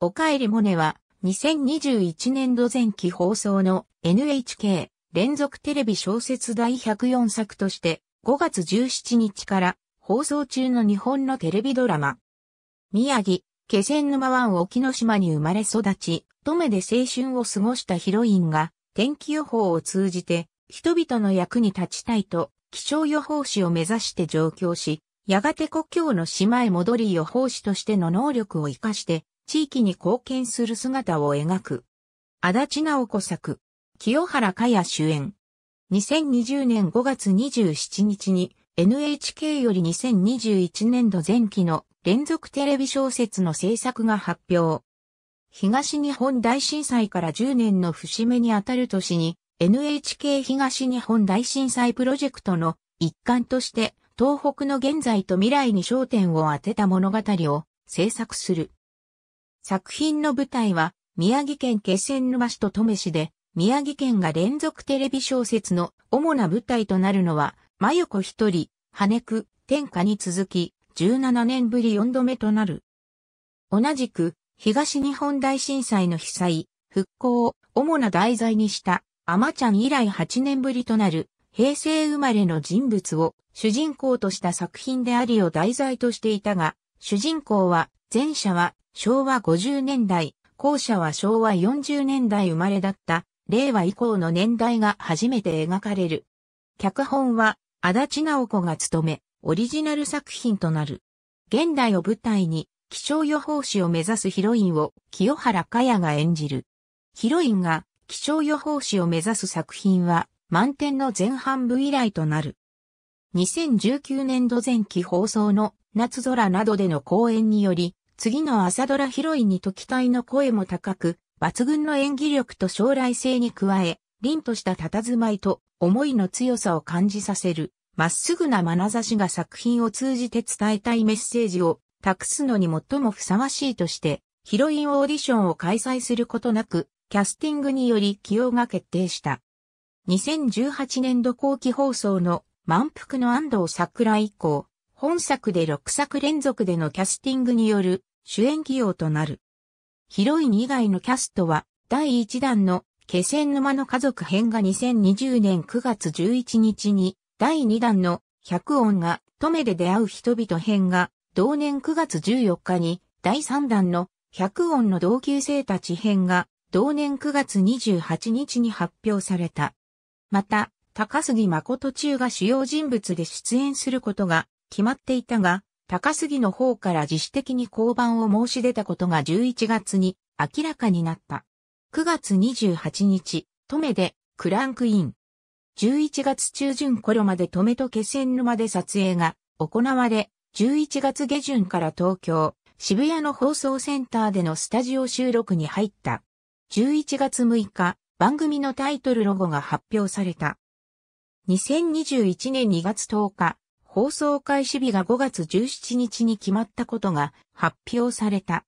おかえりモネは、2021年度前期放送の NHK 連続テレビ小説第104作として、5月17日から放送中の日本のテレビドラマ。宮城、気仙沼湾沖の島に生まれ育ち、乙めで青春を過ごしたヒロインが、天気予報を通じて、人々の役に立ちたいと、気象予報士を目指して上京し、やがて故郷の島へ戻り予報士としての能力を活かして、地域に貢献する姿を描く。足立直子作、清原かや主演。2020年5月27日に NHK より2021年度前期の連続テレビ小説の制作が発表。東日本大震災から10年の節目にあたる年に NHK 東日本大震災プロジェクトの一環として東北の現在と未来に焦点を当てた物語を制作する。作品の舞台は宮城県気仙沼市と登市で、宮城県が連続テレビ小説の主な舞台となるのは、真横一人、羽久、天下に続き、17年ぶり4度目となる。同じく、東日本大震災の被災、復興を主な題材にした、アマちゃん以来8年ぶりとなる、平成生まれの人物を主人公とした作品でありを題材としていたが、主人公は、前者は昭和50年代、後者は昭和40年代生まれだった、令和以降の年代が初めて描かれる。脚本は、足立直子が務め、オリジナル作品となる。現代を舞台に、気象予報士を目指すヒロインを清原かやが演じる。ヒロインが気象予報士を目指す作品は満点の前半部以来となる。2019年度前期放送の夏空などでの講演により、次の朝ドラヒロインにと期待の声も高く、抜群の演技力と将来性に加え、凛とした佇まいと思いの強さを感じさせる、まっすぐな眼差しが作品を通じて伝えたいメッセージを託すのに最もふさわしいとして、ヒロインオーディションを開催することなく、キャスティングにより起用が決定した。2018年度後期放送の満腹の安藤桜以降、本作で6作連続でのキャスティングによる主演起用となる。ヒロイン以外のキャストは、第1弾の気仙沼の家族編が2020年9月11日に、第2弾の百音が、トメで出会う人々編が、同年9月14日に、第3弾の百音の同級生たち編が、同年9月28日に発表された。また、高杉誠中が主要人物で出演することが決まっていたが、高杉の方から自主的に降板を申し出たことが11月に明らかになった。9月28日、止めでクランクイン。11月中旬頃まで止めと気仙沼で撮影が行われ、11月下旬から東京、渋谷の放送センターでのスタジオ収録に入った。11月6日、番組のタイトルロゴが発表された。2021年2月10日、放送開始日が5月17日に決まったことが発表された。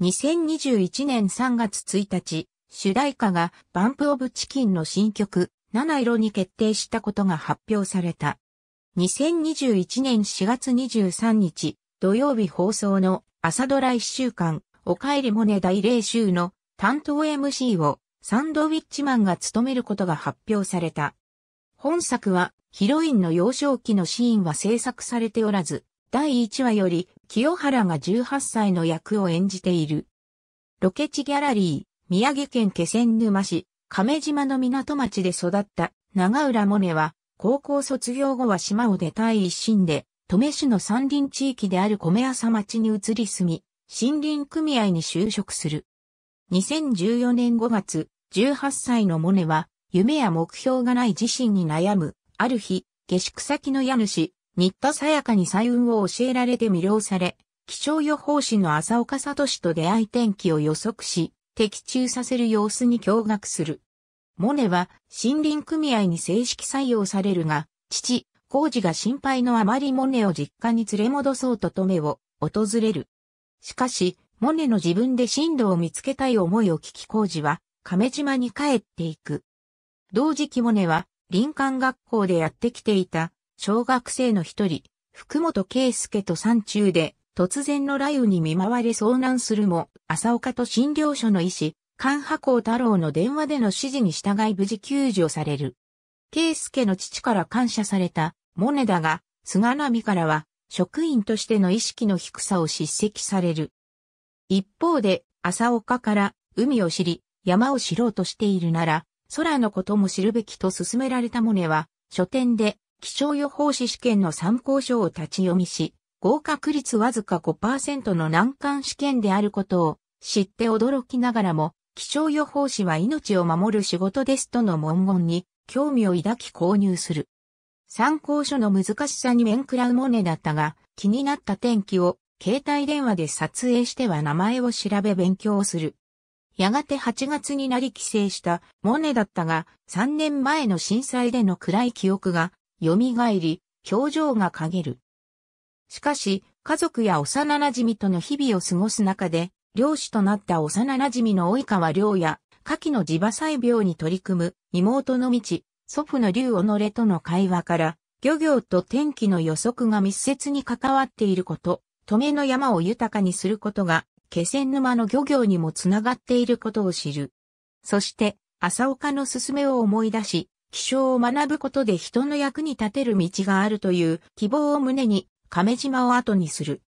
2021年3月1日、主題歌がバンプオブチキンの新曲、七色に決定したことが発表された。2021年4月23日、土曜日放送の朝ドラ1週間、おかえりモネ大霊週の担当 MC をサンドウィッチマンが務めることが発表された。本作はヒロインの幼少期のシーンは制作されておらず、第1話より清原が18歳の役を演じている。ロケ地ギャラリー、宮城県気仙沼市、亀島の港町で育った長浦モネは、高校卒業後は島を出たい一心で、登米市の山林地域である米朝町に移り住み、森林組合に就職する。2014年5月、18歳のモネは、夢や目標がない自身に悩むある日、下宿先の家主、新田さやかに彩雲を教えられて魅了され、気象予報士の浅岡聡と出会い天気を予測し、的中させる様子に驚愕する。モネは森林組合に正式採用されるが、父、工事が心配のあまりモネを実家に連れ戻そうと止めを訪れる。しかし、モネの自分で進路を見つけたい思いを聞き工事は、亀島に帰っていく。同時期モネは林間学校でやってきていた小学生の一人、福本圭介と山中で突然の雷雨に見舞われ遭難するも、朝岡と診療所の医師、関波光太郎の電話での指示に従い無事救助される。圭介の父から感謝された、モネだが、菅波からは、職員としての意識の低さを叱責される。一方で、朝岡から、海を知り、山を知ろうとしているなら、空のことも知るべきと勧められたモネは、書店で気象予報士試験の参考書を立ち読みし、合格率わずか5%の難関試験であることを知って驚きながらも、気象予報士は命を守る仕事ですとの文言に興味を抱き購入する。参考書の難しさに面食らうモネだったが、気になった天気を携帯電話で撮影しては名前を調べ勉強する。やがて8月になり帰省したモネだったが、3年前の震災での暗い記憶が蘇り、表情が陰る。しかし、家族や幼馴染との日々を過ごす中で、漁師となった幼馴染の及川良や、牡蠣の地場採病に取り組む妹の道、祖父の竜己との会話から、漁業と天気の予測が密接に関わっていること、止めの山を豊かにすることが気仙沼の漁業にもつながっていることを知る。そして、朝岡の勧めを思い出し、気象を学ぶことで人の役に立てる道があるという希望を胸に、亀島を後にする。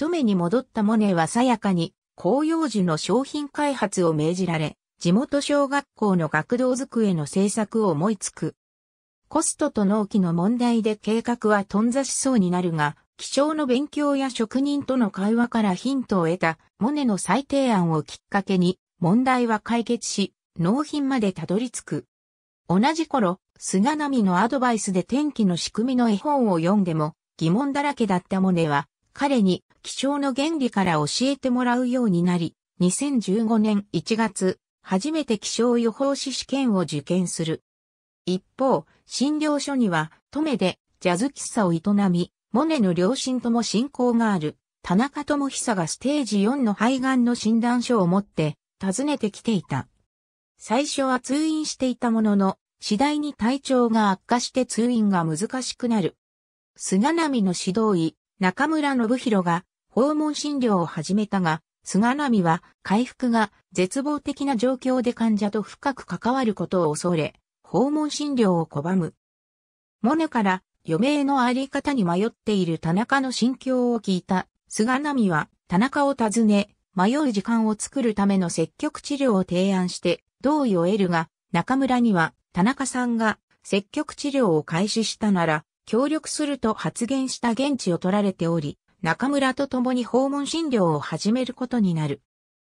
止めに戻ったモネはさやかに、紅葉樹の商品開発を命じられ、地元小学校の学童机の制作を思いつく。コストと納期の問題で計画は頓挫しそうになるが、気象の勉強や職人との会話からヒントを得たモネの再提案をきっかけに問題は解決し、納品までたどり着く。同じ頃、菅波のアドバイスで天気の仕組みの絵本を読んでも疑問だらけだったモネは、彼に気象の原理から教えてもらうようになり、2015年1月、初めて気象予報士試験を受験する。一方、診療所には、登めでジャズ喫茶を営み、モネの両親とも親交がある、田中智久がステージ4の肺がんの診断書を持って、訪ねてきていた。最初は通院していたものの、次第に体調が悪化して通院が難しくなる。菅波の指導医、中村信弘が訪問診療を始めたが、菅波は回復が絶望的な状況で患者と深く関わることを恐れ、訪問診療を拒む。モネから余命のあり方に迷っている田中の心境を聞いた菅波は田中を訪ね、迷う時間を作るための積極治療を提案して同意を得るが、中村には田中さんが積極治療を開始したなら協力すると発言した現地を取られており、中村と共に訪問診療を始めることになる。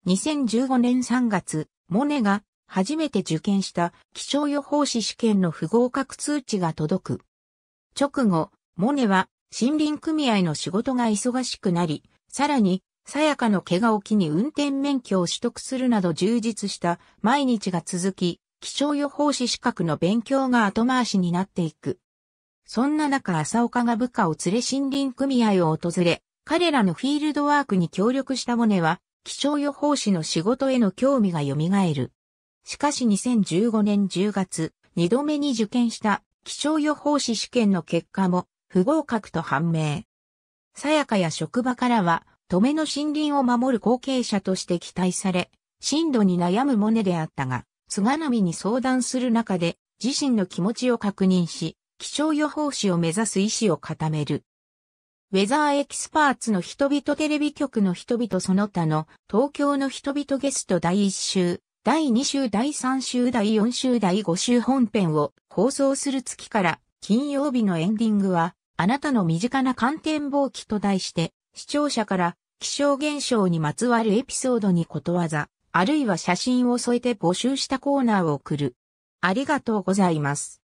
2015年3月、モネが初めて受験した気象予報士試験の不合格通知が届く。直後、モネは森林組合の仕事が忙しくなり、さらに、さやかの怪我を機に運転免許を取得するなど充実した毎日が続き、気象予報士資格の勉強が後回しになっていく。そんな中朝岡が部下を連れ森林組合を訪れ、彼らのフィールドワークに協力したモネは、気象予報士の仕事への興味が蘇る。しかし2015年10月、二度目に受験した気象予報士試験の結果も不合格と判明。さやかや職場からは、止めの森林を守る後継者として期待され、震度に悩むモネであったが、菅波に相談する中で、自身の気持ちを確認し、気象予報士を目指す意思を固める。ウェザーエキスパーツの人々テレビ局の人々その他の東京の人々ゲスト第一週第2週第3週第4週第5週本編を放送する月から金曜日のエンディングはあなたの身近な観点望気と題して視聴者から気象現象にまつわるエピソードにことわざあるいは写真を添えて募集したコーナーを送る。ありがとうございます。